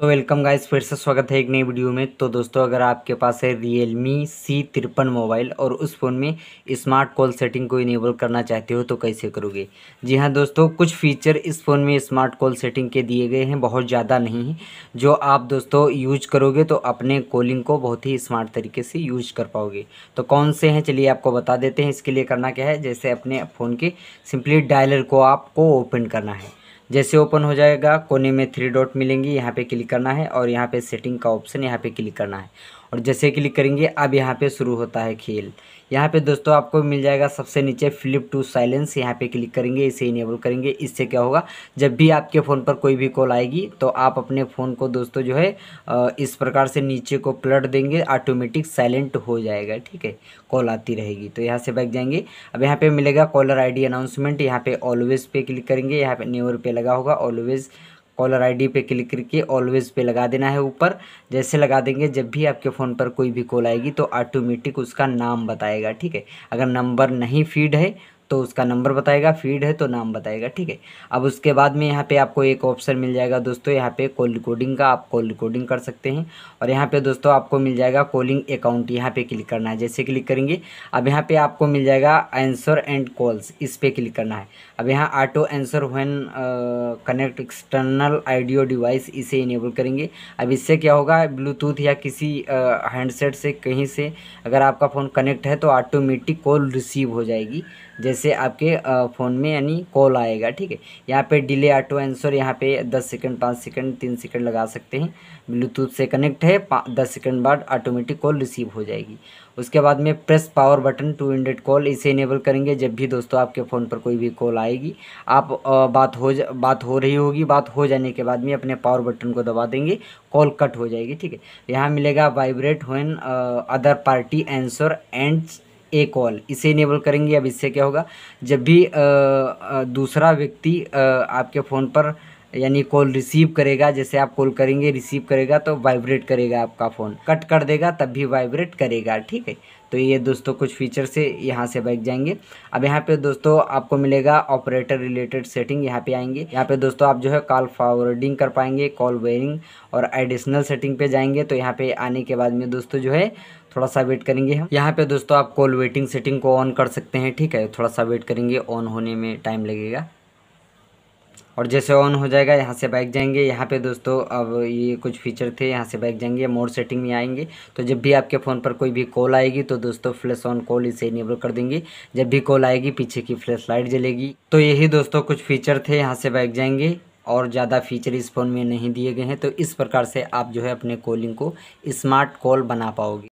so welcome guys फिर से स्वागत है एक नई वीडियो में तो दोस्तों अगर आपके पास है रियल मी सी तिरपन मोबाइल और उस फ़ोन में स्मार्ट कॉल सेटिंग को इनेबल करना चाहते हो तो कैसे करोगे जी हाँ दोस्तों कुछ फीचर इस फ़ोन में स्मार्ट कॉल सेटिंग के दिए गए हैं बहुत ज़्यादा नहीं हैं जो आप दोस्तों यूज करोगे तो अपने कॉलिंग को बहुत ही स्मार्ट तरीके से यूज कर पाओगे तो कौन से हैं चलिए आपको बता देते हैं इसके लिए करना क्या है जैसे अपने फ़ोन के सिंपली डायलर को आपको ओपन करना है जैसे ओपन हो जाएगा कोने में थ्री डॉट मिलेंगी यहाँ पे क्लिक करना है और यहाँ पे सेटिंग का ऑप्शन यहाँ पे क्लिक करना है और जैसे क्लिक करेंगे अब यहाँ पे शुरू होता है खेल यहाँ पे दोस्तों आपको मिल जाएगा सबसे नीचे फ्लिप टू साइलेंस यहाँ पे क्लिक करेंगे इसे इनेबल करेंगे इससे क्या होगा जब भी आपके फ़ोन पर कोई भी कॉल आएगी तो आप अपने फ़ोन को दोस्तों जो है इस प्रकार से नीचे को प्लट देंगे ऑटोमेटिक साइलेंट हो जाएगा ठीक है कॉल आती रहेगी तो यहाँ से बैक जाएंगे अब यहाँ पर मिलेगा कॉलर आई अनाउंसमेंट यहाँ पर ऑलवेज़ पे क्लिक करेंगे यहाँ पर न्यूर पे लगा होगा ऑलवेज़ कॉलर आईडी पे क्लिक करके ऑलवेज़ पे लगा देना है ऊपर जैसे लगा देंगे जब भी आपके फ़ोन पर कोई भी कॉल आएगी तो ऑटोमेटिक उसका नाम बताएगा ठीक है अगर नंबर नहीं फीड है तो उसका नंबर बताएगा फीड है तो नाम बताएगा ठीक है अब उसके बाद में यहाँ पे आपको एक ऑप्शन मिल जाएगा दोस्तों यहाँ पे कॉल रिकॉर्डिंग का आप कॉल रिकॉर्डिंग कर सकते हैं और यहाँ पे दोस्तों आपको मिल जाएगा कॉलिंग अकाउंट यहाँ पे क्लिक करना है जैसे क्लिक करेंगे अब यहाँ पे आपको मिल जाएगा आंसर एंड कॉल्स इस पर क्लिक करना है अब यहाँ auto answer when connect external audio device इसे इनेबल करेंगे अब इससे क्या होगा ब्लूटूथ या किसी हैंडसेट से कहीं से अगर आपका फ़ोन कनेक्ट है तो ऑटोमेटिक कॉल रिसीव हो जाएगी जैसे से आपके फ़ोन में यानी कॉल आएगा ठीक है यहाँ पे डिले ऑटो आंसर यहाँ पे 10 सेकंड 5 सेकंड 3 सेकंड लगा सकते हैं ब्लूटूथ से कनेक्ट है 10 सेकंड बाद ऑटोमेटिक कॉल रिसीव हो जाएगी उसके बाद में press power button to end call इसे इनेबल करेंगे जब भी दोस्तों आपके फ़ोन पर कोई भी कॉल आएगी आप बात हो बात हो रही होगी बात हो जाने के बाद में अपने पावर बटन को दबा देंगे कॉल कट हो जाएगी ठीक है यहाँ मिलेगा vibrate when other party answer ends a call इसे इनेबल करेंगे अब इससे क्या होगा जब भी दूसरा व्यक्ति आपके फ़ोन पर यानी कॉल रिसीव करेगा जैसे आप कॉल करेंगे रिसीव करेगा तो वाइब्रेट करेगा आपका फ़ोन कट कर देगा तब भी वाइब्रेट करेगा ठीक है तो ये दोस्तों कुछ फीचर से यहाँ से बैठ जाएंगे अब यहाँ पे दोस्तों आपको मिलेगा ऑपरेटर रिलेटेड सेटिंग यहाँ पे आएंगे यहाँ पे दोस्तों आप जो है कॉल फॉरवर्डिंग कर पाएंगे कॉल वेयरिंग और एडिशनल सेटिंग पे जाएंगे तो यहाँ पे आने के बाद में दोस्तों जो है थोड़ा सा वेट करेंगे हम यहाँ पे दोस्तों आप कॉल वेटिंग सेटिंग को ऑन कर सकते हैं ठीक है थोड़ा सा वेट करेंगे ऑन होने में टाइम लगेगा और जैसे ऑन हो जाएगा यहाँ से बाइक जाएंगे यहाँ पे दोस्तों अब ये कुछ फीचर थे यहाँ से बाइक जाएंगे मोड सेटिंग में आएंगे तो जब भी आपके फ़ोन पर कोई भी कॉल आएगी तो दोस्तों फ्लैश ऑन कॉल इसे इनेबल कर देंगे जब भी कॉल आएगी पीछे की फ्लैश लाइट जलेगी तो यही दोस्तों कुछ फीचर थे यहाँ से बाइक जाएंगे और ज़्यादा फीचर इस फ़ोन में नहीं दिए गए हैं तो इस प्रकार से आप जो है अपने कॉलिंग को स्मार्ट कॉल बना पाओगे